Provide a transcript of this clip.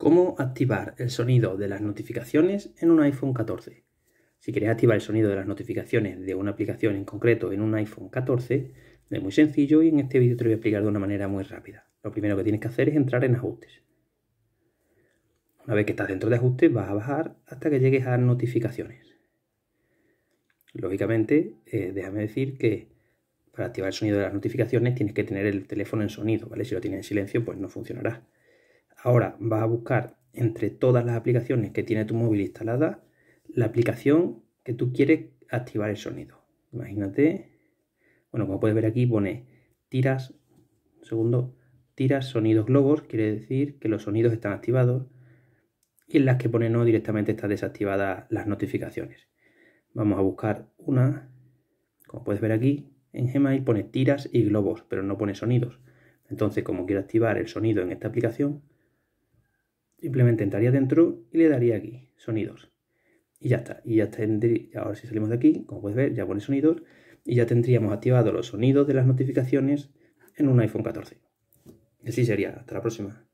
Cómo activar el sonido de las notificaciones en un iPhone 14. Si quieres activar el sonido de las notificaciones de una aplicación en concreto en un iPhone 14, es muy sencillo y en este vídeo te lo voy a explicar de una manera muy rápida. Lo primero que tienes que hacer es entrar en ajustes. Una vez que estás dentro de ajustes, vas a bajar hasta que llegues a notificaciones. Lógicamente, eh, déjame decir que para activar el sonido de las notificaciones tienes que tener el teléfono en sonido, ¿vale? Si lo tienes en silencio, pues no funcionará. Ahora vas a buscar entre todas las aplicaciones que tiene tu móvil instalada la aplicación que tú quieres activar el sonido. Imagínate, bueno, como puedes ver aquí pone tiras, segundo, tiras sonidos globos, quiere decir que los sonidos están activados y en las que pone no directamente están desactivadas las notificaciones. Vamos a buscar una, como puedes ver aquí, en Gmail pone tiras y globos, pero no pone sonidos. Entonces, como quiero activar el sonido en esta aplicación, Simplemente entraría dentro y le daría aquí, sonidos. Y ya está. Y ya tendría, ahora si salimos de aquí, como puedes ver, ya pone sonidos. Y ya tendríamos activados los sonidos de las notificaciones en un iPhone 14. así sería. Hasta la próxima.